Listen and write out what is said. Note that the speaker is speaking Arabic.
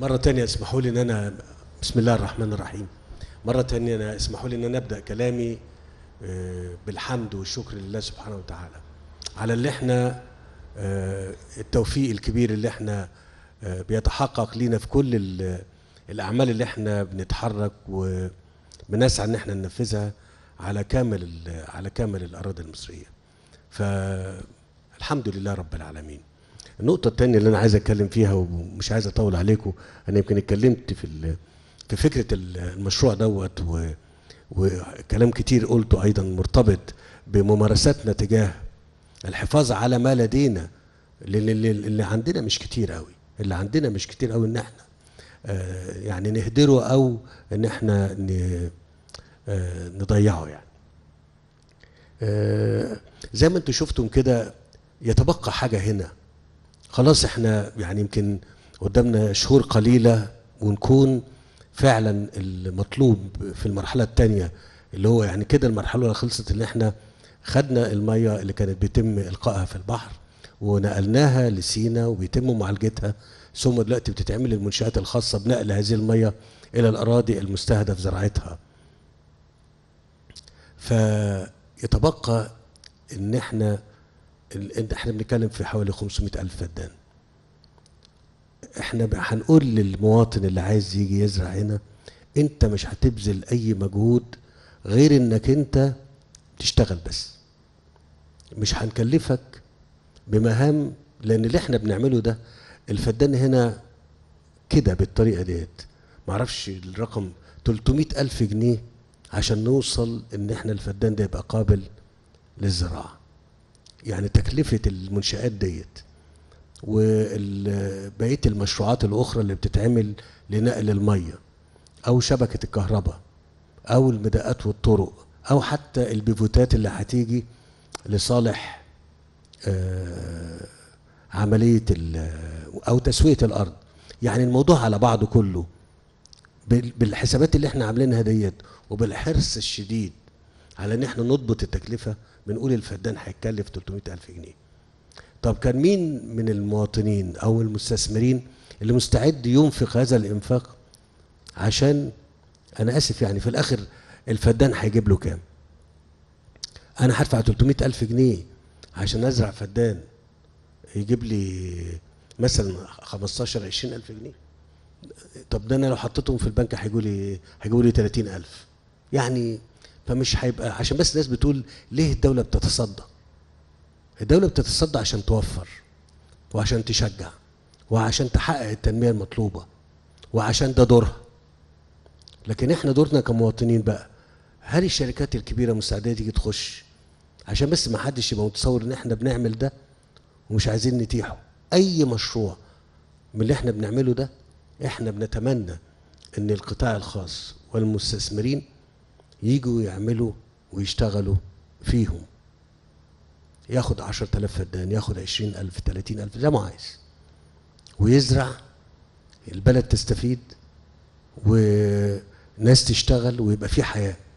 مرة تانية اسمحوا لي ان انا بسم الله الرحمن الرحيم مرة تانية انا اسمحوا لي ان انا ابدا كلامي آه، بالحمد والشكر لله سبحانه وتعالى على اللي احنا آه، التوفيق الكبير اللي احنا آه، بيتحقق لينا في كل الاعمال اللي احنا بنتحرك وبنسعى ان احنا ننفذها على كامل على كامل الاراضي المصريه فالحمد لله رب العالمين النقطة الثانية اللي أنا عايز أتكلم فيها ومش عايز أطول عليكم أنا يمكن اتكلمت في في فكرة المشروع دوت وكلام كتير قلته أيضا مرتبط بممارساتنا تجاه الحفاظ على ما لدينا اللي, اللي عندنا مش كتير قوي اللي عندنا مش كتير قوي إن إحنا آه، يعني نهدره أو إن إحنا آه، نضيعه يعني آه، زي ما انتم شفتم كده يتبقى حاجة هنا خلاص احنا يعني يمكن قدامنا شهور قليلة ونكون فعلا المطلوب في المرحلة الثانية اللي هو يعني كده المرحلة اللي خلصت اللي احنا خدنا المية اللي كانت بيتم إلقائها في البحر ونقلناها لسينا وبيتم معالجتها ثم دلوقتي بتتعمل المنشآت الخاصة بنقل هذه المية إلى الأراضي المستهدف زراعتها فيتبقى إن احنا احنا بنتكلم في حوالي 500 ألف فدان احنا هنقول للمواطن اللي عايز يجي يزرع هنا انت مش هتبذل اي مجهود غير انك انت تشتغل بس مش هنكلفك بمهام لان اللي احنا بنعمله ده الفدان هنا كده بالطريقه ديت معرفش الرقم 300 ألف جنيه عشان نوصل ان احنا الفدان ده يبقى قابل للزراعه يعني تكلفه المنشات ديت وبقيه المشروعات الاخرى اللي بتتعمل لنقل الميه او شبكه الكهرباء او المدقات والطرق او حتى البيفوتات اللي هتيجي لصالح آه، عمليه او تسويه الارض يعني الموضوع على بعضه كله بالحسابات اللي احنا عاملينها ديت وبالحرص الشديد على ان احنا نضبط التكلفه بنقول الفدان هيكلف 300000 جنيه طب كان مين من المواطنين او المستثمرين اللي مستعد ينفق هذا الانفاق عشان انا اسف يعني في الاخر الفدان هيجيب له كام انا هدفع 300000 جنيه عشان ازرع فدان يجيب لي مثلا 15 20000 جنيه طب ده انا لو حطيتهم في البنك هيجوا لي هيجوا لي 30000 يعني فمش هيبقى عشان بس الناس بتقول ليه الدولة بتتصدى الدولة بتتصدى عشان توفر وعشان تشجع وعشان تحقق التنمية المطلوبة وعشان ده دورها لكن احنا دورنا كمواطنين بقى هل الشركات الكبيرة مستعدة تيجي تخش عشان بس ما حدش يبقى متصور ان احنا بنعمل ده ومش عايزين نتيحه اي مشروع من اللي احنا بنعمله ده احنا بنتمنى ان القطاع الخاص والمستثمرين يجوا يعملوا ويشتغلوا فيهم ياخد عشر تلاف فدان ياخد عشرين ألف تلاتين ألف زي ما عايز ويزرع البلد تستفيد وناس تشتغل ويبقى في حياه